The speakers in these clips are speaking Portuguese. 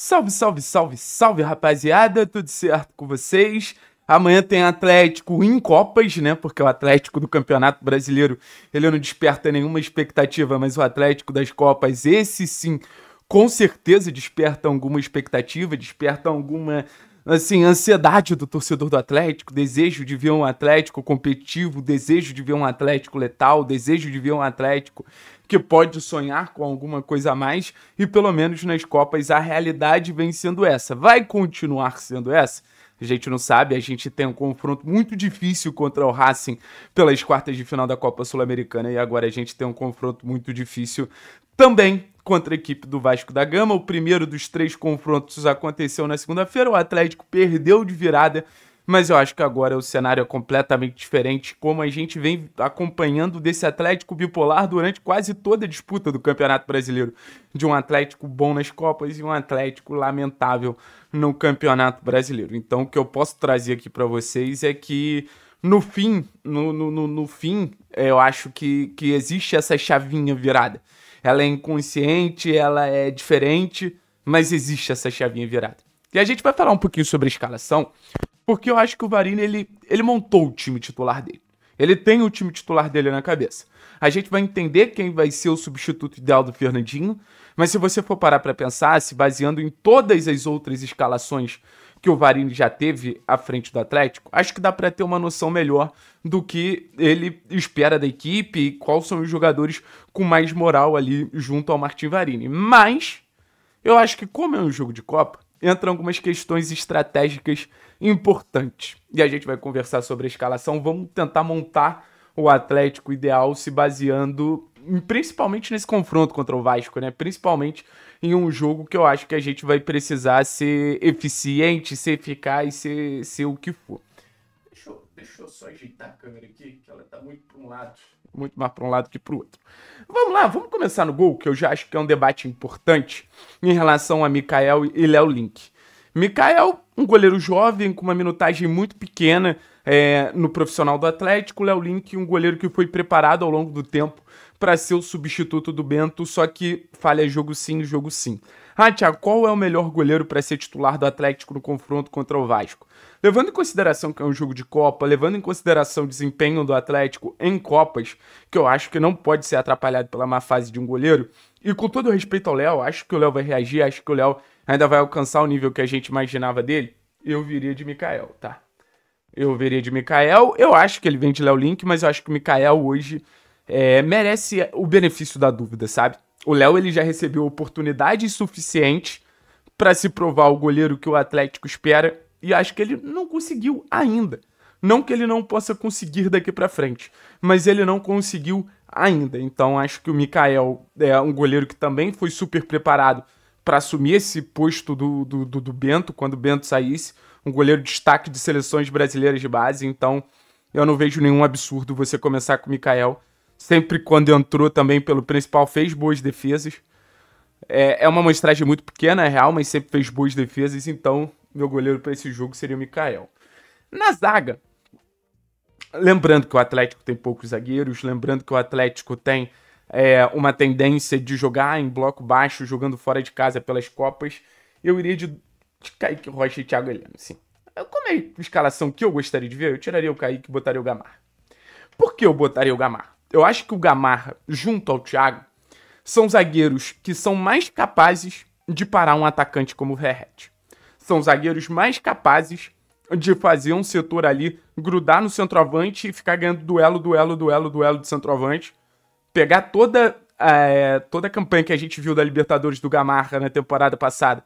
Salve, salve, salve, salve, rapaziada, tudo certo com vocês? Amanhã tem Atlético em Copas, né? Porque o Atlético do Campeonato Brasileiro, ele não desperta nenhuma expectativa, mas o Atlético das Copas, esse sim, com certeza desperta alguma expectativa, desperta alguma assim, ansiedade do torcedor do Atlético, desejo de ver um Atlético competitivo, desejo de ver um Atlético letal, desejo de ver um Atlético que pode sonhar com alguma coisa a mais e pelo menos nas Copas a realidade vem sendo essa. Vai continuar sendo essa? A gente não sabe, a gente tem um confronto muito difícil contra o Racing pelas quartas de final da Copa Sul-Americana e agora a gente tem um confronto muito difícil também contra a equipe do Vasco da Gama. O primeiro dos três confrontos aconteceu na segunda-feira. O Atlético perdeu de virada, mas eu acho que agora o cenário é completamente diferente, como a gente vem acompanhando desse Atlético bipolar durante quase toda a disputa do Campeonato Brasileiro. De um Atlético bom nas Copas e um Atlético lamentável no Campeonato Brasileiro. Então, o que eu posso trazer aqui para vocês é que no fim, no, no, no, no fim, eu acho que, que existe essa chavinha virada ela é inconsciente, ela é diferente, mas existe essa chavinha virada. E a gente vai falar um pouquinho sobre escalação, porque eu acho que o Varini ele, ele montou o time titular dele. Ele tem o time titular dele na cabeça. A gente vai entender quem vai ser o substituto ideal do Fernandinho, mas se você for parar para pensar, se baseando em todas as outras escalações que o Varini já teve à frente do Atlético, acho que dá para ter uma noção melhor do que ele espera da equipe e quais são os jogadores com mais moral ali junto ao Martin Varini. Mas eu acho que como é um jogo de Copa, entram algumas questões estratégicas importantes. E a gente vai conversar sobre a escalação, vamos tentar montar o Atlético ideal se baseando principalmente nesse confronto contra o Vasco, né? Principalmente em um jogo que eu acho que a gente vai precisar ser eficiente, ser eficaz, ser, ser o que for. Deixa eu, deixa eu só ajeitar a câmera aqui, que ela tá muito para um lado. Muito mais para um lado que para o outro. Vamos lá, vamos começar no gol, que eu já acho que é um debate importante em relação a Mikael e Léo Link. Mikael, é um goleiro jovem com uma minutagem muito pequena é, no profissional do Atlético. Léo Link, um goleiro que foi preparado ao longo do tempo para ser o substituto do Bento, só que falha jogo sim, jogo sim. Ah, Thiago, qual é o melhor goleiro para ser titular do Atlético no confronto contra o Vasco? Levando em consideração que é um jogo de Copa, levando em consideração o desempenho do Atlético em Copas, que eu acho que não pode ser atrapalhado pela má fase de um goleiro, e com todo respeito ao Léo, acho que o Léo vai reagir, acho que o Léo ainda vai alcançar o nível que a gente imaginava dele, eu viria de Mikael, tá? Eu viria de Mikael, eu acho que ele vem de Léo Link, mas eu acho que o Mikael hoje é, merece o benefício da dúvida, sabe? O Léo ele já recebeu oportunidade suficiente para se provar o goleiro que o Atlético espera e acho que ele não conseguiu ainda. Não que ele não possa conseguir daqui para frente, mas ele não conseguiu ainda. Então acho que o Mikael é um goleiro que também foi super preparado para assumir esse posto do, do, do, do Bento, quando o Bento saísse, um goleiro de destaque de seleções brasileiras de base, então eu não vejo nenhum absurdo você começar com o Mikael. Sempre quando entrou também pelo principal, fez boas defesas. É, é uma amostragem muito pequena, é real, mas sempre fez boas defesas, então meu goleiro para esse jogo seria o Mikael. Na zaga, lembrando que o Atlético tem poucos zagueiros, lembrando que o Atlético tem é, uma tendência de jogar em bloco baixo, jogando fora de casa pelas Copas, eu iria de, de Kaique Rocha e Thiago Heleno, sim. Como é a escalação que eu gostaria de ver? Eu tiraria o Kaique e botaria o Gamar Por que eu botaria o Gamar Eu acho que o Gamar junto ao Thiago, são zagueiros que são mais capazes de parar um atacante como o Verret. São zagueiros mais capazes de fazer um setor ali grudar no centroavante e ficar ganhando duelo, duelo, duelo, duelo de centroavante pegar toda, é, toda a campanha que a gente viu da Libertadores do Gamarra na temporada passada,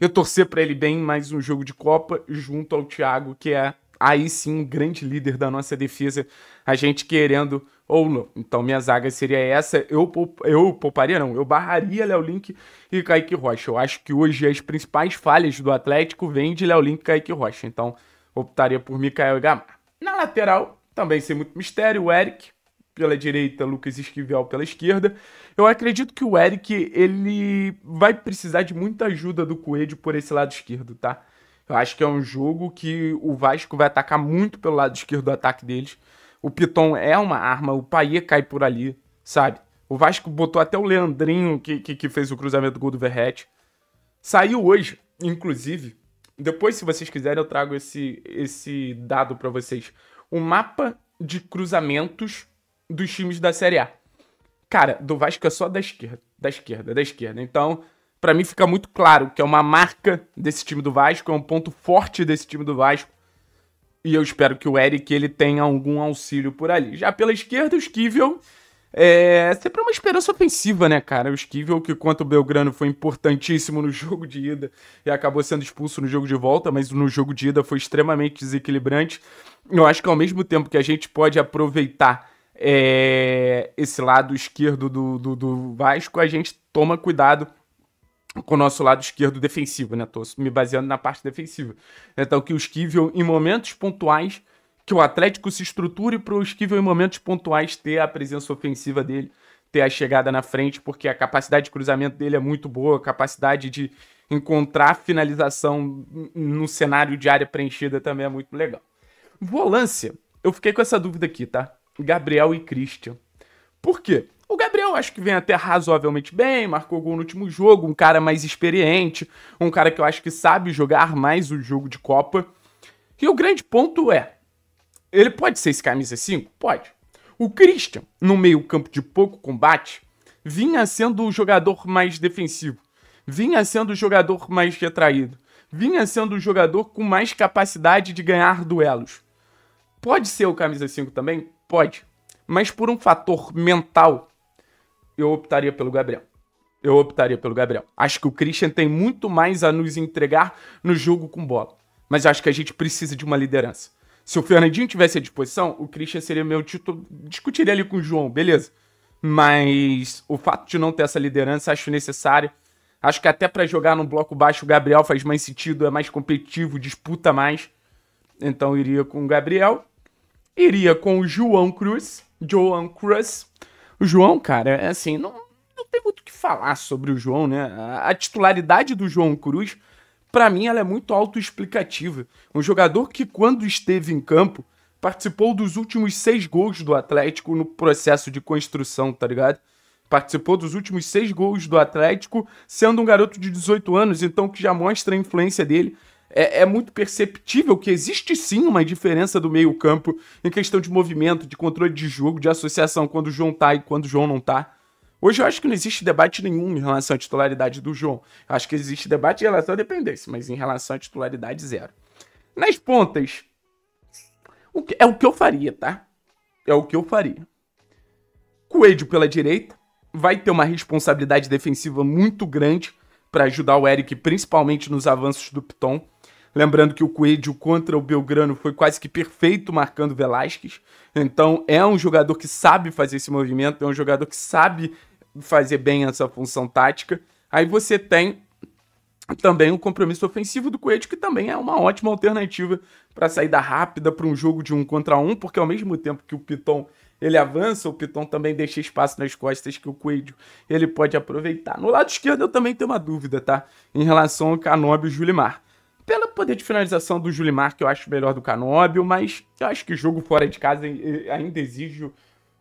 eu torcer para ele bem mais um jogo de Copa junto ao Thiago, que é aí sim um grande líder da nossa defesa, a gente querendo ou não. Então minha zaga seria essa, eu, eu pouparia não, eu barraria Léo Link e Kaique Rocha. Eu acho que hoje as principais falhas do Atlético vêm de Léo Link e Kaique Rocha, então optaria por Mikael e Gamar. Na lateral, também sem muito mistério, o Eric, pela direita, Lucas Esquivel pela esquerda. Eu acredito que o Eric ele vai precisar de muita ajuda do Coelho por esse lado esquerdo, tá? Eu acho que é um jogo que o Vasco vai atacar muito pelo lado esquerdo do ataque deles. O Piton é uma arma, o Paier cai por ali, sabe? O Vasco botou até o Leandrinho que, que, que fez o cruzamento do gol do Verrete. Saiu hoje, inclusive. Depois, se vocês quiserem, eu trago esse, esse dado para vocês. O mapa de cruzamentos dos times da Série A. Cara, do Vasco é só da esquerda, da esquerda, da esquerda. Então, para mim fica muito claro que é uma marca desse time do Vasco, é um ponto forte desse time do Vasco. E eu espero que o Eric ele tenha algum auxílio por ali. Já pela esquerda, o Skivel é sempre é uma esperança ofensiva, né, cara? O Esquivel, que quanto o Belgrano foi importantíssimo no jogo de ida e acabou sendo expulso no jogo de volta, mas no jogo de ida foi extremamente desequilibrante. Eu acho que ao mesmo tempo que a gente pode aproveitar é, esse lado esquerdo do, do, do, Vasco, a gente toma cuidado com o nosso lado esquerdo defensivo, né? Tô me baseando na parte defensiva. Então que o Esquivel, em momentos pontuais, que o Atlético se estruture para o Esquivel, em momentos pontuais, ter a presença ofensiva dele, ter a chegada na frente, porque a capacidade de cruzamento dele é muito boa, a capacidade de encontrar finalização no cenário de área preenchida também é muito legal. Volância, eu fiquei com essa dúvida aqui, tá? Gabriel e Christian. Por quê? O Gabriel acho que vem até razoavelmente bem, marcou gol no último jogo, um cara mais experiente, um cara que eu acho que sabe jogar mais o jogo de Copa. E o grande ponto é, ele pode ser esse camisa 5? Pode. O Christian, no meio campo de pouco combate, vinha sendo o jogador mais defensivo, vinha sendo o jogador mais retraído, vinha sendo o jogador com mais capacidade de ganhar duelos. Pode ser o camisa 5 também? Pode. Mas por um fator mental, eu optaria pelo Gabriel. Eu optaria pelo Gabriel. Acho que o Christian tem muito mais a nos entregar no jogo com bola. Mas acho que a gente precisa de uma liderança. Se o Fernandinho tivesse à disposição, o Christian seria meu título. Discutiria ali com o João, beleza. Mas o fato de não ter essa liderança, acho necessário. Acho que até para jogar num bloco baixo, o Gabriel faz mais sentido, é mais competitivo, disputa mais. Então iria com o Gabriel iria com o João Cruz. João Cruz. O João, cara, é assim, não, não tem muito o que falar sobre o João, né? A, a titularidade do João Cruz, para mim, ela é muito autoexplicativa. Um jogador que, quando esteve em campo, participou dos últimos seis gols do Atlético no processo de construção, tá ligado? Participou dos últimos seis gols do Atlético, sendo um garoto de 18 anos, então que já mostra a influência dele é, é muito perceptível que existe sim uma diferença do meio-campo em questão de movimento, de controle de jogo, de associação quando o João tá e quando o João não tá. Hoje eu acho que não existe debate nenhum em relação à titularidade do João. Acho que existe debate em relação à dependência, mas em relação à titularidade, zero. Nas pontas, o que, é o que eu faria, tá? É o que eu faria. Coelho pela direita, vai ter uma responsabilidade defensiva muito grande para ajudar o Eric, principalmente nos avanços do Piton. Lembrando que o Coelho contra o Belgrano foi quase que perfeito marcando Velasquez. Então é um jogador que sabe fazer esse movimento, é um jogador que sabe fazer bem essa função tática. Aí você tem também o compromisso ofensivo do Coelho, que também é uma ótima alternativa para saída rápida para um jogo de um contra um, porque ao mesmo tempo que o Piton ele avança, o Piton também deixa espaço nas costas que o Coelho ele pode aproveitar. No lado esquerdo eu também tenho uma dúvida, tá? Em relação ao Canobbio e o Julimar pelo poder de finalização do Julimar, que eu acho melhor do Canóbio, mas eu acho que jogo fora de casa ainda exijo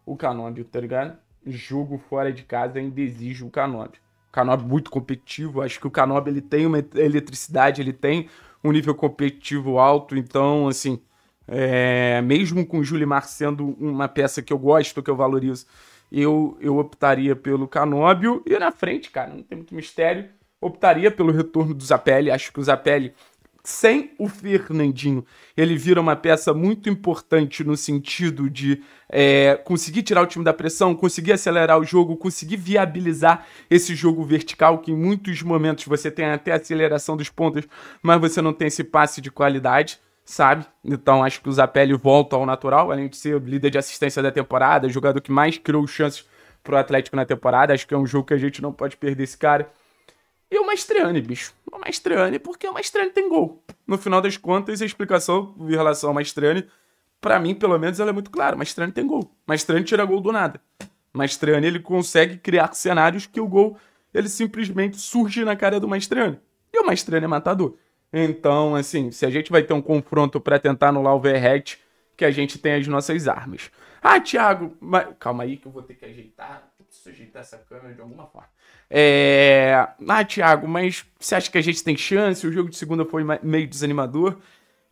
o Canóbio, tá ligado? Jogo fora de casa ainda exijo o Canóbio. Canóbio muito competitivo, acho que o Canóbio ele tem uma eletricidade, ele tem um nível competitivo alto, então, assim, é, mesmo com o Julimar sendo uma peça que eu gosto, que eu valorizo, eu, eu optaria pelo Canóbio. E na frente, cara, não tem muito mistério, optaria pelo retorno do Zapelli. Acho que o Zapelli sem o Fernandinho, ele vira uma peça muito importante no sentido de é, conseguir tirar o time da pressão, conseguir acelerar o jogo, conseguir viabilizar esse jogo vertical que em muitos momentos você tem até aceleração dos pontos, mas você não tem esse passe de qualidade sabe? Então acho que o Zapelli volta ao natural, além de ser líder de assistência da temporada, jogador que mais criou chances para o Atlético na temporada. Acho que é um jogo que a gente não pode perder esse cara. E o Mastriani, bicho. O Mastriani, porque o Mastriani tem gol. No final das contas, a explicação em relação ao Mastriani, para mim, pelo menos, ela é muito clara. O Mastriani tem gol. O Mastriani tira gol do nada. O Mastriani, ele consegue criar cenários que o gol, ele simplesmente surge na cara do Mastriani. E o Mastriani é matador. Então, assim, se a gente vai ter um confronto para tentar anular o Verret, que a gente tem as nossas armas. Ah, Thiago, mas... calma aí que eu vou ter que ajeitar sujeita essa câmera de alguma forma. É... Ah, Thiago, mas você acha que a gente tem chance? O jogo de segunda foi meio desanimador.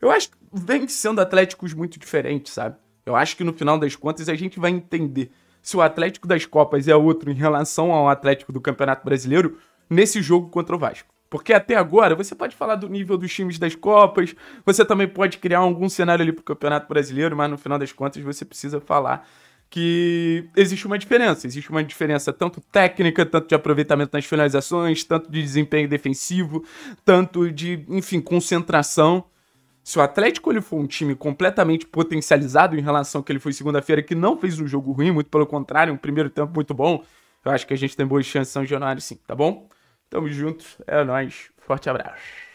Eu acho que vem sendo atléticos muito diferentes, sabe? Eu acho que no final das contas a gente vai entender se o Atlético das Copas é outro em relação ao Atlético do Campeonato Brasileiro nesse jogo contra o Vasco. Porque até agora você pode falar do nível dos times das Copas, você também pode criar algum cenário ali pro Campeonato Brasileiro, mas no final das contas você precisa falar que existe uma diferença. Existe uma diferença tanto técnica, tanto de aproveitamento nas finalizações, tanto de desempenho defensivo, tanto de, enfim, concentração. Se o Atlético ele for um time completamente potencializado em relação ao que ele foi segunda-feira, que não fez um jogo ruim, muito pelo contrário, um primeiro tempo muito bom, eu acho que a gente tem boas chances São Januário, sim, tá bom? Tamo junto, é nóis, forte abraço.